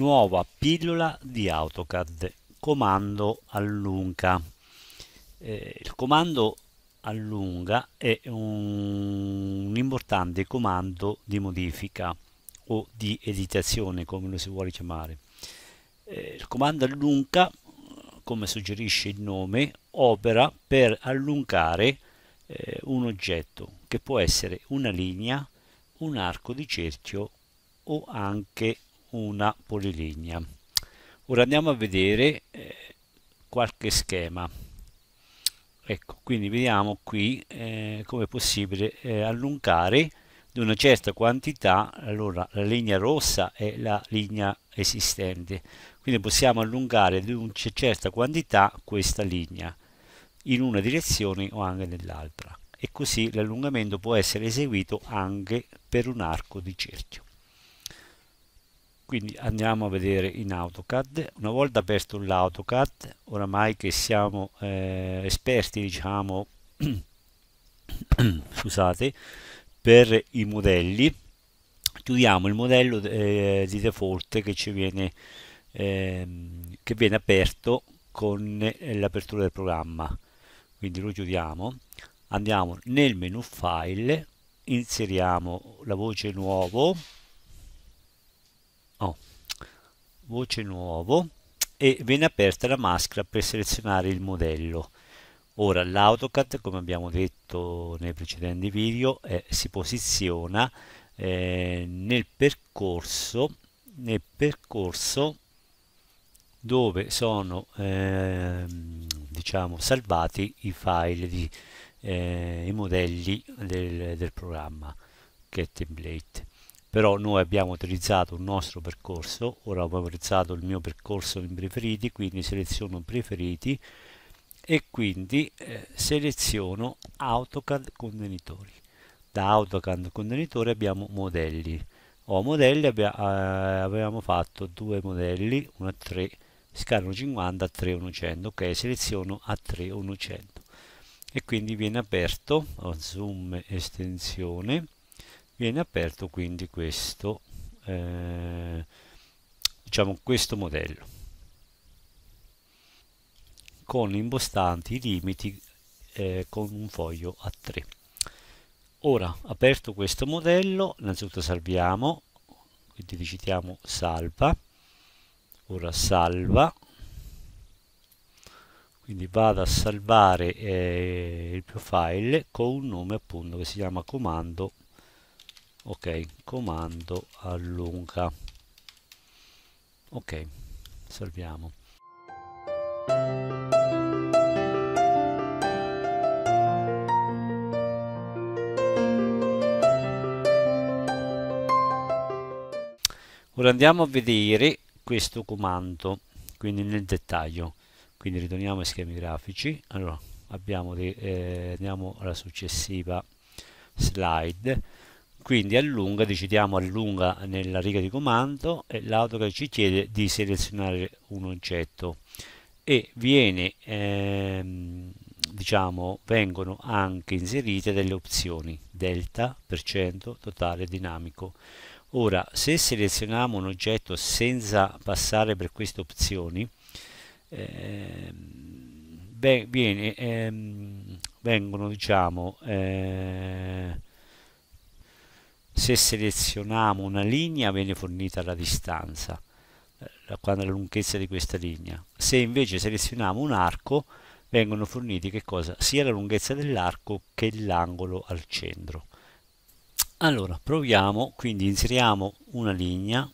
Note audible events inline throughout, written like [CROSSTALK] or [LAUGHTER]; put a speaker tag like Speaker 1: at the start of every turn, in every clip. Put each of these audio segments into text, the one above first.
Speaker 1: nuova pillola di AutoCAD comando allunga eh, il comando allunga è un, un, importante comando di modifica o di editazione come lo si vuole chiamare eh, il comando allunga come suggerisce il nome opera per allungare eh, un oggetto che può essere una linea un arco di cerchio o anche una polilegna. Ora andiamo a vedere eh, qualche schema. Ecco, quindi vediamo qui eh, come è possibile eh, allungare di una certa quantità allora, la linea rossa è la linea esistente. Quindi possiamo allungare di una certa quantità questa linea in una direzione o anche nell'altra e così l'allungamento può essere eseguito anche per un arco di cerchio quindi andiamo a vedere in AutoCAD una volta aperto l'AutoCAD oramai che siamo eh, esperti diciamo [CLEARS THROAT] scusate per i modelli chiudiamo il modello eh, di default che ci viene eh, che viene aperto con eh, l'apertura del programma quindi lo chiudiamo andiamo nel menu file inseriamo la voce nuovo oh, voce nuovo e viene aperta la maschera per selezionare il modello. Ora l'AutoCAD, come abbiamo detto nei precedenti video, eh, si posiziona eh, nel, percorso, nel percorso dove sono eh, diciamo, salvati i file di, eh, i modelli del, del programma che template però noi abbiamo utilizzato un nostro percorso ora ho utilizzato il mio percorso in preferiti quindi seleziono preferiti e quindi eh, seleziono AutoCAD contenitori da AutoCAD contenitori abbiamo modelli o modelli abbia, eh, avevamo fatto due modelli uno a 3 scala 50 a 3 100 ok seleziono a 3 100 e quindi viene aperto zoom estensione viene aperto quindi questo eh, diciamo questo modello con impostanti i limiti eh, con un foglio a 3 ora aperto questo modello innanzitutto salviamo quindi digitiamo salva ora salva quindi vado a salvare eh, il mio file con un nome appunto che si chiama comando ok comando allunga ok salviamo ora andiamo a vedere questo comando quindi nel dettaglio quindi ritorniamo ai schemi grafici allora abbiamo eh, andiamo alla successiva slide quindi allunga, decidiamo allunga nella riga di comando e l'AutoCAD ci chiede di selezionare un oggetto e viene, ehm, diciamo, vengono anche inserite delle opzioni delta, percento, totale, dinamico ora se selezioniamo un oggetto senza passare per queste opzioni ehm, beh, viene, ehm, vengono diciamo eh, se selezioniamo una linea viene fornita la distanza eh, quando la lunghezza di questa linea se invece selezioniamo un arco vengono forniti che cosa? sia la lunghezza dell'arco che l'angolo al centro allora proviamo quindi inseriamo una linea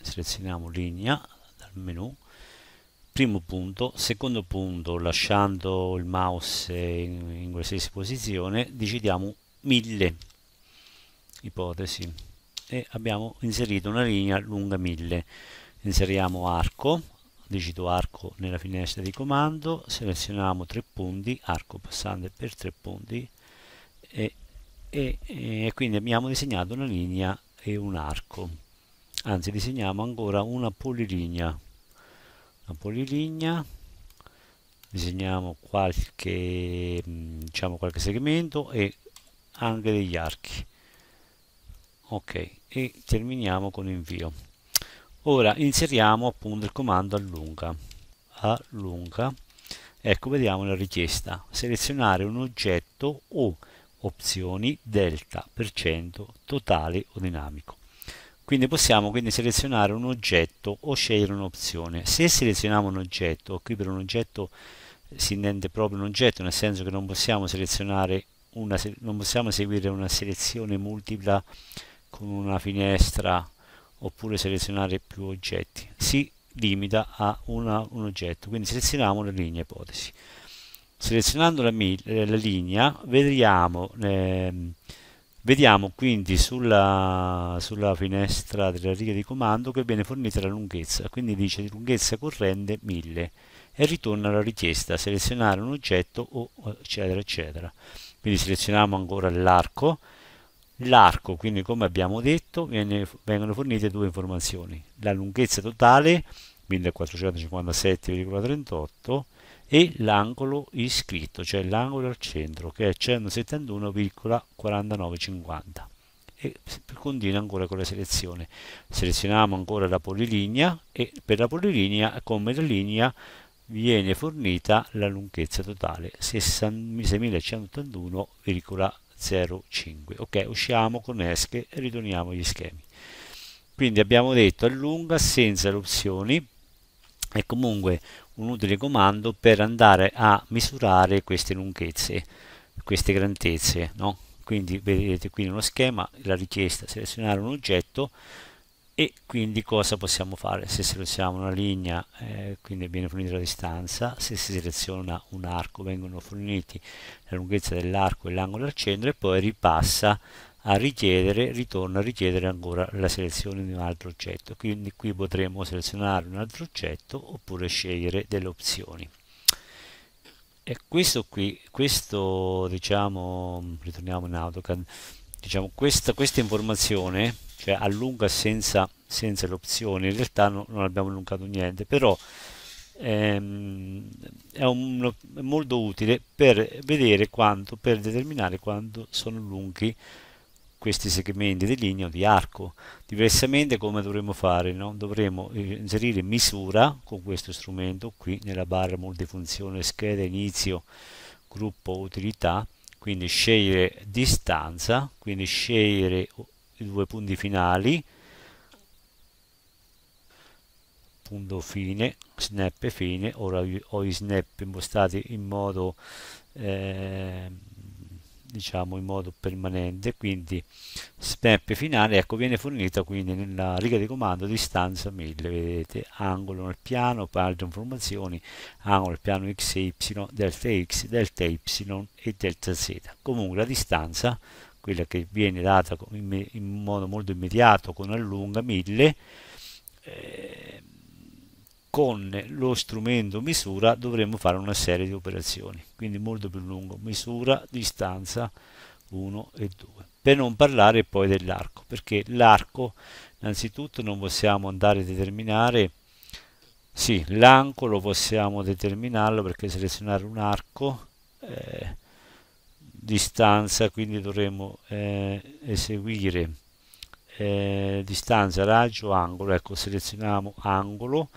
Speaker 1: selezioniamo linea dal menu primo punto secondo punto lasciando il mouse in, in qualsiasi posizione decidiamo 1000 ipotesi e abbiamo inserito una linea lunga 1000 inseriamo arco digito arco nella finestra di comando selezioniamo tre punti arco passante per tre punti e, e, e quindi abbiamo disegnato una linea e un arco anzi disegniamo ancora una polilinea una polilinea disegniamo qualche mm, diciamo qualche segmento e anche degli archi ok e terminiamo con invio ora inseriamo appunto il comando allunga allunga ecco vediamo la richiesta selezionare un oggetto o opzioni delta percento totale o dinamico quindi possiamo quindi selezionare un oggetto o scegliere un'opzione se selezioniamo un oggetto qui per un oggetto si intende proprio un oggetto nel senso che non possiamo selezionare una non possiamo eseguire una selezione multipla con una finestra oppure selezionare più oggetti. Si limita a una, un oggetto, quindi selezioniamo la linea ipotesi. Selezionando la, eh, la linea vediamo, eh, vediamo quindi sulla, sulla, finestra della riga di comando che viene fornita la lunghezza, quindi dice lunghezza corrente 1000 e ritorna alla richiesta selezionare un oggetto o eccetera eccetera. Quindi selezioniamo ancora l'arco l'arco, quindi come abbiamo detto, viene, vengono fornite due informazioni, la lunghezza totale 1457,38 e l'angolo iscritto, cioè l'angolo al centro che è 171,4950 e continua ancora con la selezione. Selezioniamo ancora la polilinea e per la polilinea come la linea viene fornita la lunghezza totale 6181,49 0,5 ok usciamo con esche e ritorniamo agli schemi quindi abbiamo detto allunga senza le opzioni è comunque un utile comando per andare a misurare queste lunghezze queste grandezze no? quindi vedete qui nello schema la richiesta selezionare un oggetto e quindi cosa possiamo fare se selezioniamo una linea eh, quindi viene fornita la distanza se si seleziona un arco vengono forniti la lunghezza dell'arco e l'angolo al centro e poi ripassa a richiedere ritorna a richiedere ancora la selezione di un altro oggetto quindi qui potremo selezionare un altro oggetto oppure scegliere delle opzioni e questo qui questo diciamo ritorniamo in AutoCAD diciamo questa, questa informazione cioè allunga senza, senza l'opzione, in realtà no, non abbiamo allungato niente, però ehm, è, un, è, molto utile per vedere quanto, per determinare quanto sono lunghi questi segmenti di linea o di arco. Diversamente come dovremmo fare? No? Dovremmo eh, inserire misura con questo strumento qui nella barra multifunzione scheda inizio gruppo utilità quindi scegliere distanza, quindi scegliere più due punti finali punto fine snap fine ora ho i snap impostati in modo eh, diciamo in modo permanente quindi snap finale ecco viene fornita quindi nella riga di comando distanza 1000 vedete angolo nel piano parte informazioni angolo nel piano x y delta x delta y e delta z comunque la distanza quella che viene data in, modo molto immediato con allunga 1000 eh, con lo strumento misura dovremo fare una serie di operazioni quindi molto più lungo misura distanza 1 e 2 per non parlare poi dell'arco perché l'arco innanzitutto non possiamo andare a determinare sì, l'angolo possiamo determinarlo perché selezionare un arco eh, distanza quindi dovremo eh, eseguire eh, distanza raggio angolo ecco selezioniamo angolo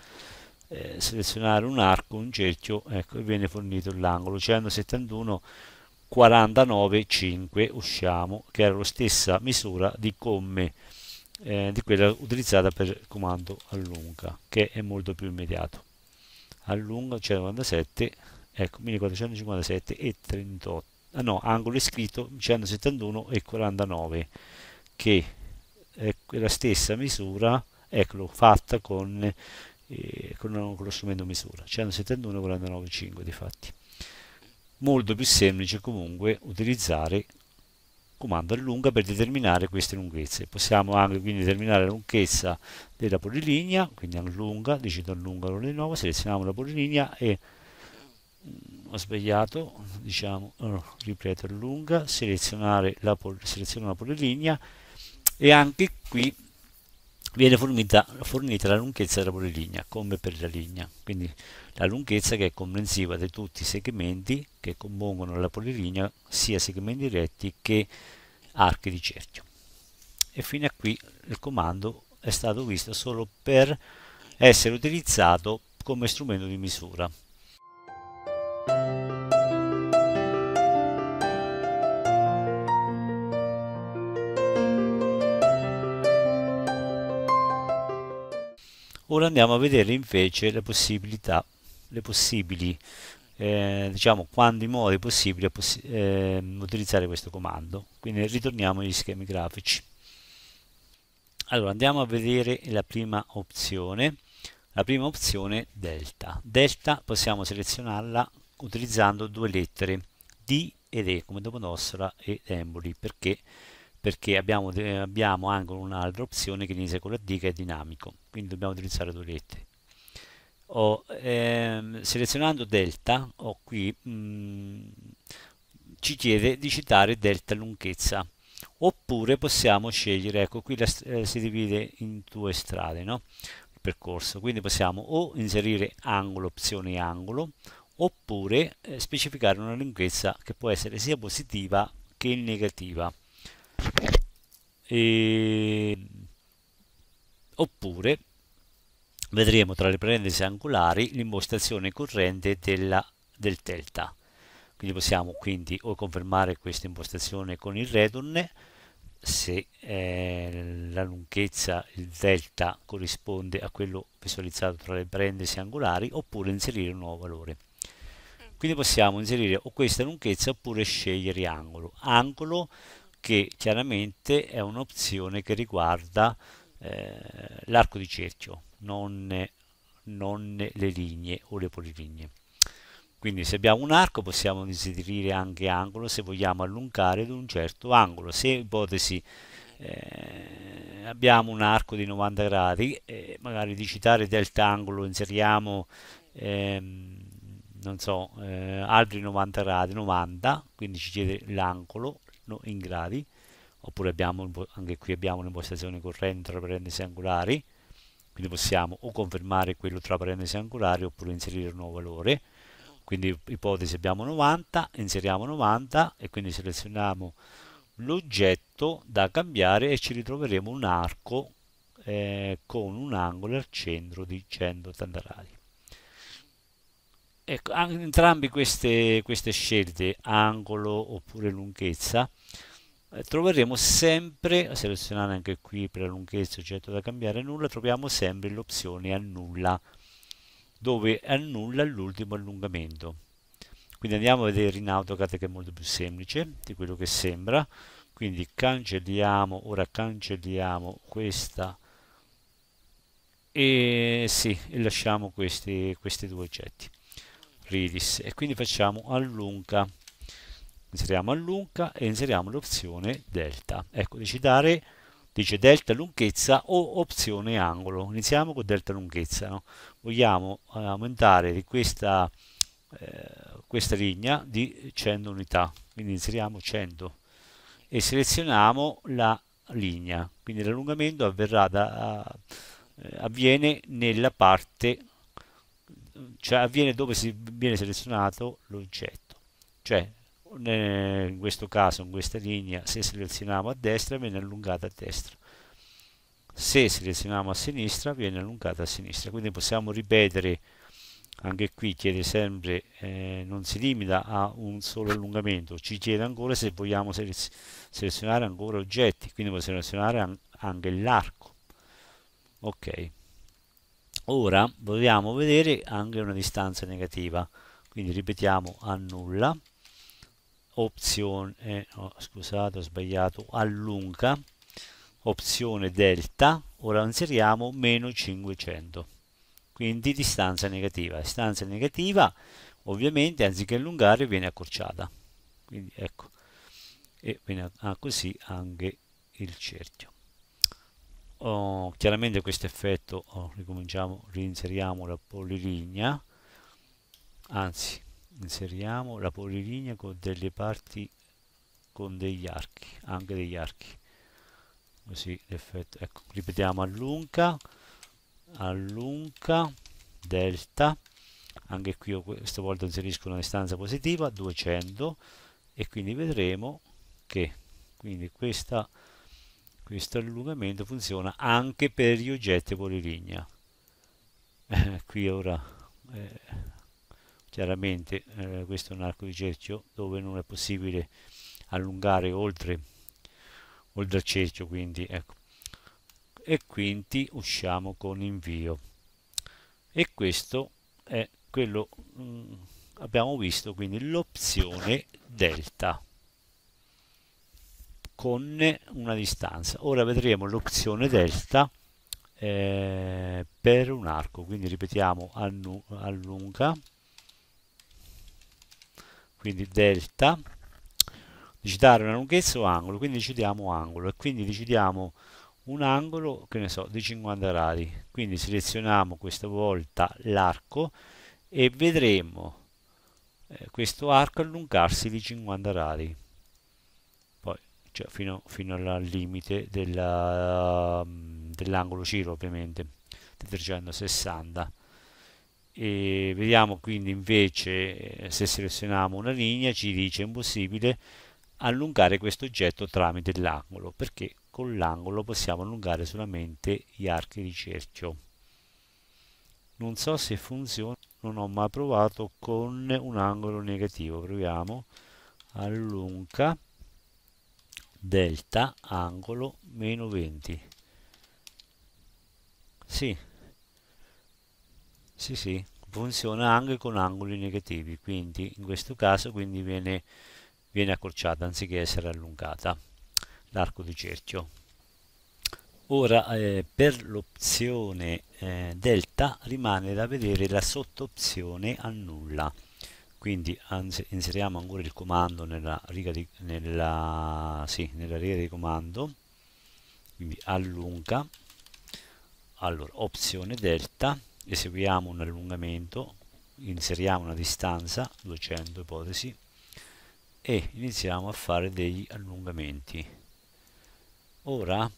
Speaker 1: eh, selezionare un arco un cerchio ecco e viene fornito l'angolo 171 49 5 usciamo che era la stessa misura di gomme eh, di quella utilizzata per il comando allunga che è molto più immediato allunga 197 ecco 1457 e 38 eh, no, angolo iscritto 171 e 49 che è la stessa misura eccolo fatta con, eh, con, con lo strumento misura 171 e 49 5 di fatti molto più semplice comunque utilizzare comando allunga per determinare queste lunghezze. Possiamo anche quindi determinare la lunghezza della polilinea, quindi allunga, decido allunga di nuovo, selezioniamo la polilinea e ho sbagliato, diciamo uh, lunga, selezionare la, pol seleziono la polilinea e anche qui viene fornita, fornita, la lunghezza della polilinea come per la linea, quindi la lunghezza che è comprensiva di tutti i segmenti che compongono la polilinea, sia segmenti retti che archi di cerchio. E fino a qui il comando è stato visto solo per essere utilizzato come strumento di misura. Ora andiamo a vedere invece le possibilità, le possibili, eh, diciamo quanti modi modo è possibile possi eh, utilizzare questo comando. Quindi ritorniamo agli schemi grafici. Allora andiamo a vedere la prima opzione, la prima opzione delta. Delta possiamo selezionarla utilizzando due lettere D ed E come dopo nostra, e emboli perché perché abbiamo, eh, abbiamo anche un'altra opzione che inizia con la D che è dinamico, quindi dobbiamo utilizzare due lette. Oh, ehm, selezionando delta, ho qui mh, mm, ci chiede di citare delta lunghezza, oppure possiamo scegliere, ecco qui la, eh, si divide in due strade, no? il percorso, quindi possiamo o inserire angolo, opzione angolo, oppure eh, specificare una lunghezza che può essere sia positiva che negativa e... oppure vedremo tra le parentesi angolari l'impostazione corrente della, del delta quindi possiamo quindi o confermare questa impostazione con il redon se eh, la lunghezza il delta corrisponde a quello visualizzato tra le parentesi angolari oppure inserire un nuovo valore quindi possiamo inserire o questa lunghezza oppure scegliere angolo angolo che chiaramente è un'opzione che riguarda eh, l'arco di cerchio, non, non, le linee o le polilinee. Quindi se abbiamo un arco possiamo inserire anche angolo se vogliamo allungare ad un certo angolo. Se ipotesi eh, abbiamo un arco di 90 gradi, eh, magari di citare delta angolo inseriamo ehm, non so, eh, altri 90 gradi, 90, quindi ci chiede l'angolo no, in gradi, oppure abbiamo, anche qui abbiamo un'impostazione corrente tra parentesi angolari, quindi possiamo o confermare quello tra parentesi angolari oppure inserire un nuovo valore, quindi ipotesi abbiamo 90, inseriamo 90 e quindi selezioniamo l'oggetto da cambiare e ci ritroveremo un arco eh, con un angolo al centro di 180 gradi. Ecco, entrambe queste, queste scelte, angolo oppure lunghezza, eh, troveremo sempre, selezionare anche qui per la lunghezza oggetto da cambiare nulla, troviamo sempre l'opzione annulla, dove annulla l'ultimo allungamento. Quindi andiamo a vedere in AutoCAD che è molto più semplice di quello che sembra. Quindi cancelliamo, ora cancelliamo questa e, sì, e lasciamo questi, questi due oggetti. Ridis e quindi facciamo allunga inseriamo allunga e inseriamo l'opzione delta. Ecco, dice dare, dice delta lunghezza o opzione angolo. Iniziamo con delta lunghezza, no? vogliamo eh, aumentare questa, eh, questa linea di 100 unità, quindi inseriamo 100 e selezioniamo la linea, quindi l'allungamento avverrà da, eh, avviene nella parte cioè avviene dove si viene selezionato l'oggetto cioè in questo caso in questa linea se selezioniamo a destra viene allungata a destra se selezioniamo a sinistra viene allungata a sinistra quindi possiamo ripetere anche qui chiede sempre eh, non si limita a un solo allungamento ci chiede ancora se vogliamo selezionare ancora oggetti quindi possiamo selezionare anche l'arco ok ora vogliamo vedere anche una distanza negativa quindi ripetiamo annulla opzione eh, no, scusate ho sbagliato allunga opzione delta ora inseriamo meno 500 quindi distanza negativa distanza negativa ovviamente anziché allungare viene accorciata quindi ecco e viene ah, così anche il cerchio oh, chiaramente questo effetto oh, ricominciamo reinseriamo la polilinea anzi inseriamo la polilinea con delle parti con degli archi anche degli archi così l'effetto ecco ripetiamo allunga allunga delta anche qui io questa volta inserisco una distanza positiva 200 e quindi vedremo che quindi questa questo allungamento funziona anche per gli oggetti polilinea eh, qui ora eh, chiaramente eh, questo è un arco di cerchio dove non è possibile allungare oltre, oltre il cerchio quindi ecco e quindi usciamo con invio e questo è quello mh, mm, abbiamo visto quindi l'opzione delta con una distanza ora vedremo l'opzione delta eh, per un arco quindi ripetiamo allunga quindi delta, decidare una lunghezza o angolo, quindi decidiamo angolo e quindi decidiamo un angolo, che ne so, di 50 gradi. Quindi selezioniamo questa volta l'arco e vedremo eh, questo arco allungarsi di 50 gradi. Poi, cioè fino, fino al limite mm, dell'angolo dell Ciro, ovviamente, di 360 e vediamo quindi invece eh, se selezioniamo una linea ci dice è impossibile allungare questo oggetto tramite l'angolo perché con l'angolo possiamo allungare solamente gli archi di cerchio non so se funziona non ho mai provato con un angolo negativo proviamo allunga delta angolo meno 20 sì sì, sì, funziona anche con angoli negativi, quindi in questo caso quindi viene, viene accorciata anziché essere allungata l'arco di cerchio. Ora eh, per l'opzione eh, delta rimane da vedere la sottopzione annulla. Quindi inseriamo ancora il comando nella riga di, nella, sì, nella riga di comando, quindi allunga, allora opzione delta, eseguiamo un allungamento, inseriamo una distanza, 200 ipotesi, e iniziamo a fare degli allungamenti. Ora,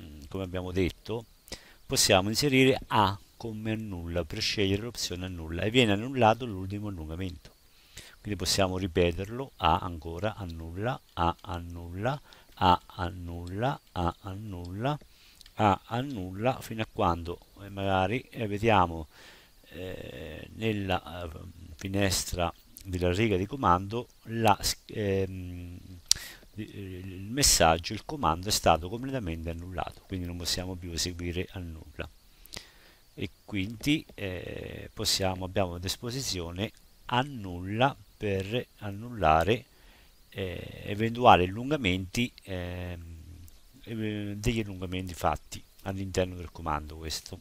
Speaker 1: mm, come abbiamo detto, possiamo inserire A come annulla per scegliere l'opzione annulla e viene annullato l'ultimo allungamento. Quindi possiamo ripeterlo A ancora, annulla, A annulla, A annulla, A annulla, a, a nulla fino a quando eh, magari eh, vediamo eh, nella eh, finestra della riga di comando la, ehm, il messaggio, il comando è stato completamente annullato, quindi non possiamo più eseguire a nulla e quindi eh, possiamo, abbiamo a disposizione annulla per annullare eh, eventuali allungamenti eh, eh, degli allungamenti fatti all'interno del comando questo